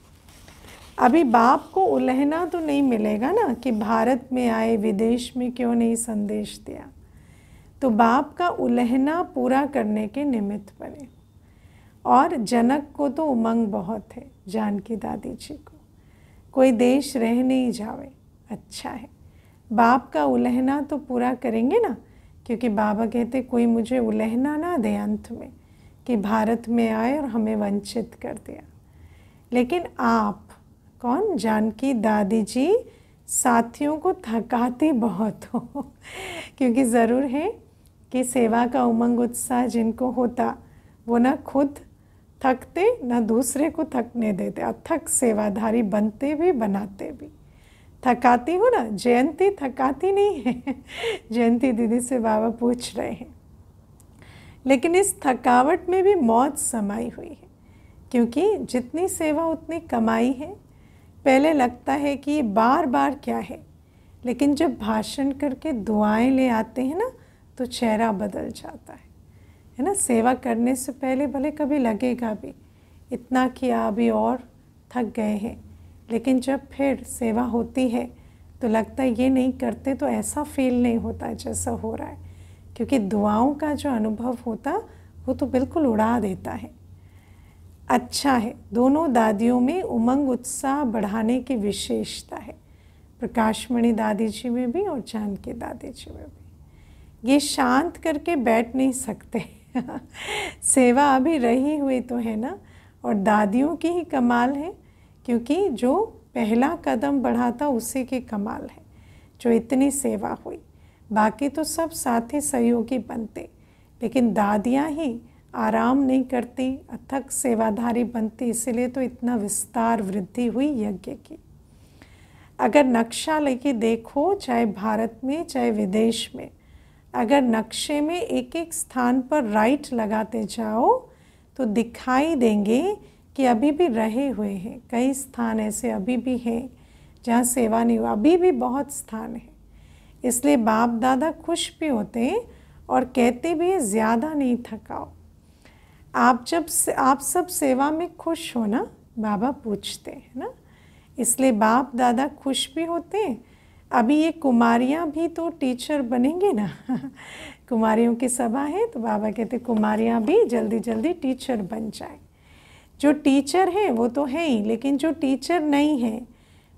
A: अभी बाप को उलहना तो नहीं मिलेगा ना कि भारत में आए विदेश में क्यों नहीं संदेश दिया तो बाप का उलहना पूरा करने के निमित्त बने और जनक को तो उमंग बहुत है जानकी दादी जी को कोई देश रह नहीं जावे अच्छा है बाप का उलहना तो पूरा करेंगे ना क्योंकि बाबा कहते कोई मुझे उलहना ना दे अंत में कि भारत में आए और हमें वंचित कर दिया लेकिन आप कौन जानकी दादी जी साथियों को थकाते बहुत हो क्योंकि ज़रूर है कि सेवा का उमंग उत्साह जिनको होता वो ना खुद थकते न दूसरे को थकने देते अथक सेवाधारी बनते भी बनाते भी थकाती हूँ ना जयंती थकाती नहीं है जयंती दीदी से बाबा पूछ रहे हैं लेकिन इस थकावट में भी मौत समाई हुई है क्योंकि जितनी सेवा उतनी कमाई है पहले लगता है कि ये बार बार क्या है लेकिन जब भाषण करके दुआएं ले आते हैं ना तो चेहरा बदल जाता है है ना सेवा करने से पहले भले कभी लगेगा भी इतना किया अभी और थक गए हैं लेकिन जब फिर सेवा होती है तो लगता है ये नहीं करते तो ऐसा फील नहीं होता जैसा हो रहा है क्योंकि दुआओं का जो अनुभव होता वो तो बिल्कुल उड़ा देता है अच्छा है दोनों दादियों में उमंग उत्साह बढ़ाने की विशेषता है प्रकाशमणि दादी जी में भी और जानकी दादी जी में भी ये शांत करके बैठ नहीं सकते सेवा अभी रही हुई तो है ना और दादियों की ही कमाल है क्योंकि जो पहला कदम बढ़ाता उसी की कमाल है जो इतनी सेवा हुई बाकी तो सब साथी सहयोगी बनते लेकिन दादियाँ ही आराम नहीं करती अथक सेवाधारी बनती इसलिए तो इतना विस्तार वृद्धि हुई यज्ञ की अगर नक्शा लेके देखो चाहे भारत में चाहे विदेश में अगर नक्शे में एक एक स्थान पर राइट लगाते जाओ तो दिखाई देंगे कि अभी भी रहे हुए हैं कई स्थान ऐसे अभी भी हैं जहाँ सेवा नहीं हुआ अभी भी बहुत स्थान है इसलिए बाप दादा खुश भी होते हैं और कहते भी हैं ज़्यादा नहीं थकाओ आप जब आप सब सेवा में खुश हो ना बाबा पूछते हैं ना इसलिए बाप दादा खुश भी होते हैं अभी ये कुमारियाँ भी तो टीचर बनेंगी ना कुमारियों की सभा है तो बाबा कहते कुमारियाँ भी जल्दी जल्दी टीचर बन जाए जो टीचर है वो तो है ही लेकिन जो टीचर नहीं है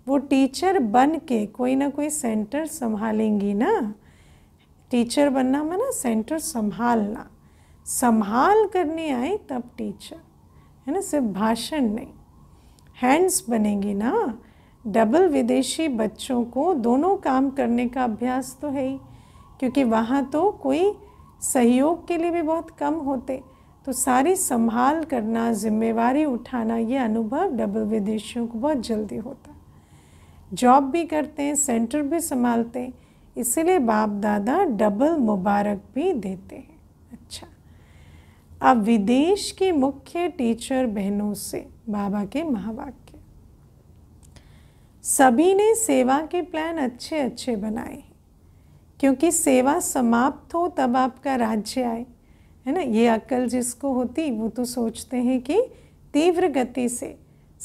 A: वो टीचर बन के कोई ना कोई सेंटर संभालेंगी ना टीचर बनना मना सेंटर संभालना संभाल करने आए तब टीचर है ना सिर्फ भाषण नहीं हैंड्स बनेंगी ना डबल विदेशी बच्चों को दोनों काम करने का अभ्यास तो है ही क्योंकि वहाँ तो कोई सहयोग के लिए भी बहुत कम होते तो सारी संभाल करना जिम्मेवारी उठाना ये अनुभव डबल विदेशियों को बहुत जल्दी होता जॉब भी करते हैं सेंटर भी संभालते हैं इसीलिए बाप दादा डबल मुबारक भी देते हैं अच्छा अब विदेश की मुख्य टीचर बहनों से बाबा के महावाक्य सभी ने सेवा के प्लान अच्छे अच्छे बनाए क्योंकि सेवा समाप्त हो तब आपका राज्य आए है ना ये अक्ल जिसको होती वो तो सोचते हैं कि तीव्र गति से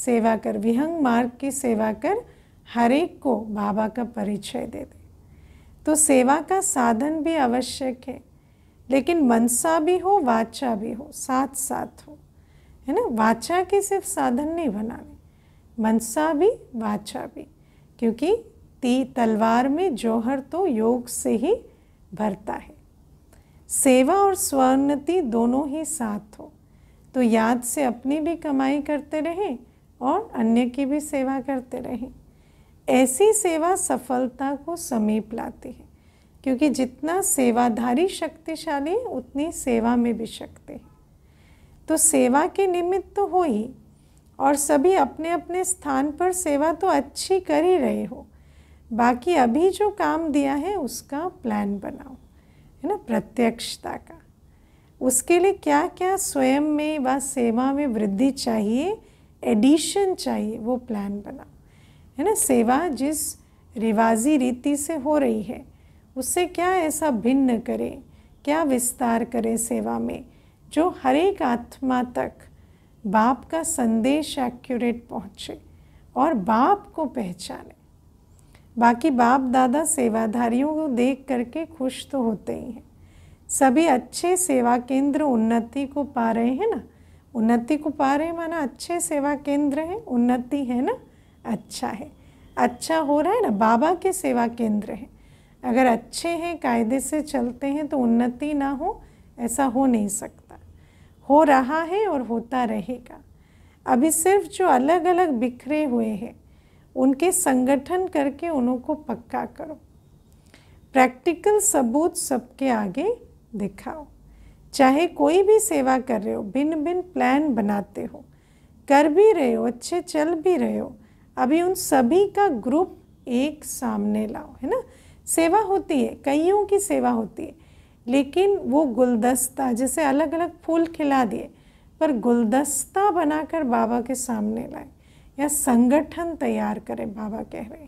A: सेवा कर विहंग मार्ग की सेवा कर हर एक को बाबा का परिचय दे दे तो सेवा का साधन भी आवश्यक है लेकिन मनसा भी हो वाचा भी हो साथ साथ हो है ना वाचा के सिर्फ साधन नहीं बनाने मनसा भी वाचा भी क्योंकि ती तलवार में जौहर तो योग से ही भरता है सेवा और स्वर्णति दोनों ही साथ हो तो याद से अपनी भी कमाई करते रहें और अन्य की भी सेवा करते रहें ऐसी सेवा सफलता को समीप लाती है क्योंकि जितना सेवाधारी शक्तिशाली उतनी सेवा में भी शक्ति है तो सेवा के निमित्त तो हो ही और सभी अपने अपने स्थान पर सेवा तो अच्छी कर ही रहे हो बाकी अभी जो काम दिया है उसका प्लान बनाओ है ना प्रत्यक्षता का उसके लिए क्या क्या स्वयं में व सेवा में वृद्धि चाहिए एडिशन चाहिए वो प्लान बनाओ है ना सेवा जिस रिवाजी रीति से हो रही है उससे क्या ऐसा भिन्न करें क्या विस्तार करें सेवा में जो हर एक आत्मा तक बाप का संदेश एक्यूरेट पहुँचे और बाप को पहचाने बाकी बाप दादा सेवाधारियों को देख करके खुश तो होते ही हैं सभी अच्छे सेवा केंद्र उन्नति को पा रहे हैं ना उन्नति को पा रहे माना अच्छे सेवा केंद्र है उन्नति है ना अच्छा है अच्छा हो रहा है ना बाबा के सेवा केंद्र है अगर अच्छे हैं कायदे से चलते हैं तो उन्नति ना हो ऐसा हो नहीं सकता हो रहा है और होता रहेगा अभी सिर्फ जो अलग अलग बिखरे हुए हैं उनके संगठन करके उनको पक्का करो प्रैक्टिकल सबूत सबके आगे दिखाओ चाहे कोई भी सेवा कर रहे हो भिन्न भिन्न प्लान बनाते हो कर भी रहे हो अच्छे चल भी रहे हो अभी उन सभी का ग्रुप एक सामने लाओ है ना सेवा होती है कईयों की सेवा होती है लेकिन वो गुलदस्ता जैसे अलग अलग फूल खिला दिए पर गुलदस्ता बनाकर बाबा के सामने लाए या संगठन तैयार करें बाबा कह रहे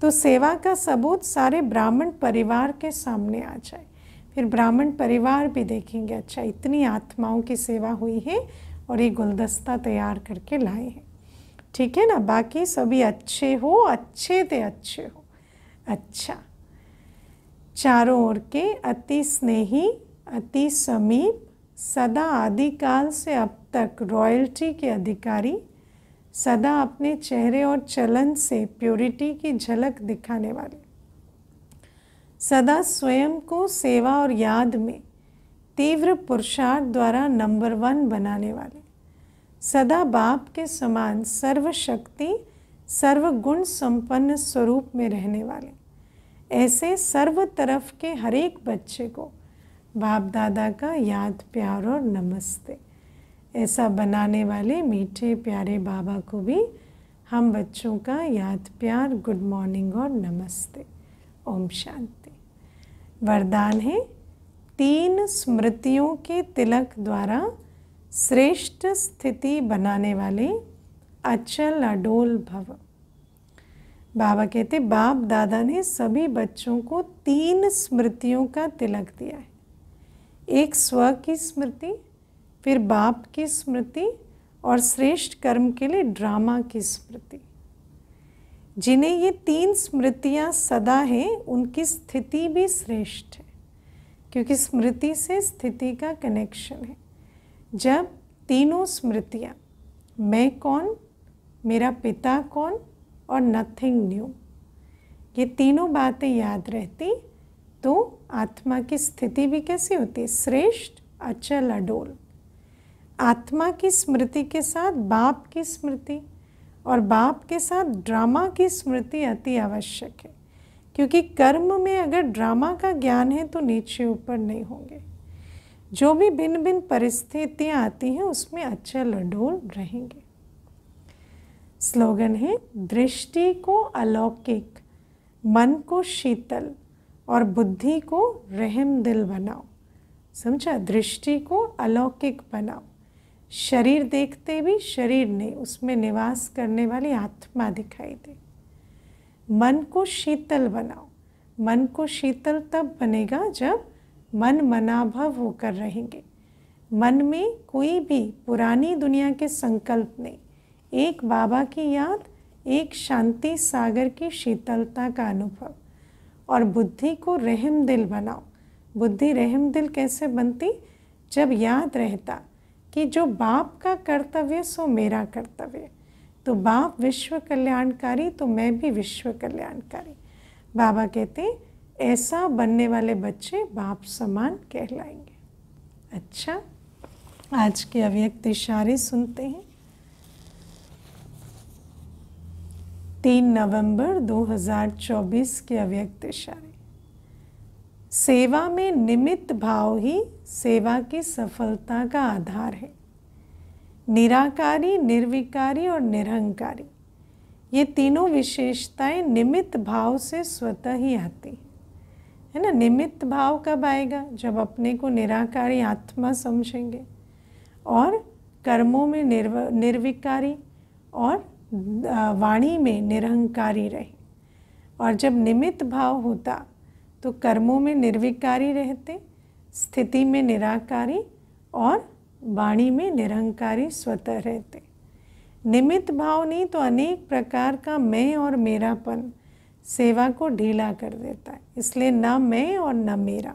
A: तो सेवा का सबूत सारे ब्राह्मण परिवार के सामने आ जाए फिर ब्राह्मण परिवार भी देखेंगे अच्छा इतनी आत्माओं की सेवा हुई है और ये गुलदस्ता तैयार करके लाए हैं ठीक है ना बाकी सभी अच्छे हो अच्छे थे अच्छे हो अच्छा चारों ओर के अति स्नेही अति समीप सदा आदिकाल से अब तक रॉयल्टी के अधिकारी सदा अपने चेहरे और चलन से प्योरिटी की झलक दिखाने वाले सदा स्वयं को सेवा और याद में तीव्र पुरुषार्थ द्वारा नंबर वन बनाने वाले सदा बाप के समान सर्वशक्ति सर्वगुण संपन्न स्वरूप में रहने वाले ऐसे सर्व तरफ के हर एक बच्चे को बाप दादा का याद प्यार और नमस्ते ऐसा बनाने वाले मीठे प्यारे बाबा को भी हम बच्चों का याद प्यार गुड मॉर्निंग और नमस्ते ओम शांति वरदान है तीन स्मृतियों के तिलक द्वारा श्रेष्ठ स्थिति बनाने वाले अचल अडोल भव बाबा कहते बाप दादा ने सभी बच्चों को तीन स्मृतियों का तिलक दिया है एक स्व की स्मृति फिर बाप की स्मृति और श्रेष्ठ कर्म के लिए ड्रामा की स्मृति जिन्हें ये तीन स्मृतियाँ सदा हैं उनकी स्थिति भी श्रेष्ठ है क्योंकि स्मृति से स्थिति का कनेक्शन है जब तीनों स्मृतियाँ मैं कौन मेरा पिता कौन और नथिंग न्यू ये तीनों बातें याद रहती तो आत्मा की स्थिति भी कैसी होती श्रेष्ठ अचल अडोल आत्मा की स्मृति के साथ बाप की स्मृति और बाप के साथ ड्रामा की स्मृति अति आवश्यक है क्योंकि कर्म में अगर ड्रामा का ज्ञान है तो नीचे ऊपर नहीं होंगे जो भी भिन्न भिन्न परिस्थितियाँ आती हैं उसमें अचल अडोल रहेंगे स्लोगन है दृष्टि को अलौकिक मन को शीतल और बुद्धि को रहम दिल बनाओ समझा दृष्टि को अलौकिक बनाओ शरीर देखते भी शरीर ने उसमें निवास करने वाली आत्मा दिखाई दे मन को शीतल बनाओ मन को शीतल तब बनेगा जब मन मनाभव होकर रहेंगे मन में कोई भी पुरानी दुनिया के संकल्प नहीं एक बाबा की याद एक शांति सागर की शीतलता का अनुभव और बुद्धि को रहम दिल बनाओ बुद्धि रहम दिल कैसे बनती जब याद रहता कि जो बाप का कर्तव्य सो मेरा कर्तव्य तो बाप विश्व कल्याणकारी तो मैं भी विश्व कल्याणकारी बाबा कहते ऐसा बनने वाले बच्चे बाप समान कहलाएंगे अच्छा आज के अव्यक्त इशारे सुनते हैं तीन नवंबर 2024 के अव्यक्त इशारे सेवा में निमित्त भाव ही सेवा की सफलता का आधार है निराकारी निर्विकारी और निरहंकारी ये तीनों विशेषताएं निमित्त भाव से स्वतः ही आती हैं है ना निमित्त भाव कब आएगा जब अपने को निराकारी आत्मा समझेंगे और कर्मों में निर्व निर्विकारी और वाणी में निरहंकारी रहे और जब निमित्त भाव होता तो कर्मों में निर्विकारी रहते स्थिति में निराकारी और वाणी में निरहंकारी स्वतः रहते निमित्त भाव नहीं तो अनेक प्रकार का मैं और मेरापन सेवा को ढीला कर देता है इसलिए न मैं और न मेरा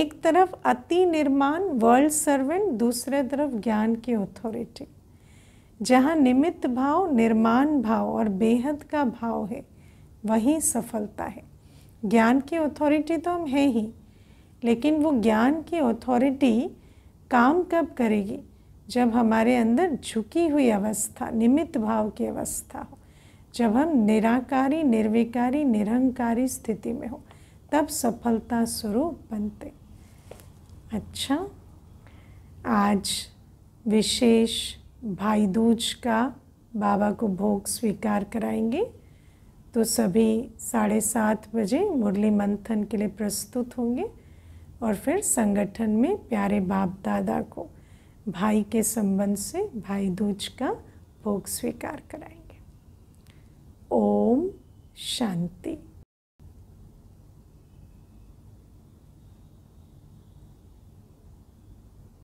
A: एक तरफ अति निर्माण वर्ल्ड सर्वेंट दूसरे तरफ ज्ञान की अथॉरिटी जहाँ निमित्त भाव निर्माण भाव और बेहद का भाव है वहीं सफलता है ज्ञान की अथॉरिटी तो हम है ही लेकिन वो ज्ञान की अथॉरिटी काम कब करेगी जब हमारे अंदर झुकी हुई अवस्था निमित्त भाव की अवस्था हो जब हम निराकारी निर्विकारी निरहंकारी स्थिति में हो तब सफलता स्वरूप बनते अच्छा आज विशेष भाई दूज का बाबा को भोग स्वीकार कराएंगे तो सभी साढ़े सात बजे मुरली मंथन के लिए प्रस्तुत होंगे और फिर संगठन में प्यारे बाप दादा को भाई के संबंध से भाई दूज का भोग स्वीकार कराएंगे ओम शांति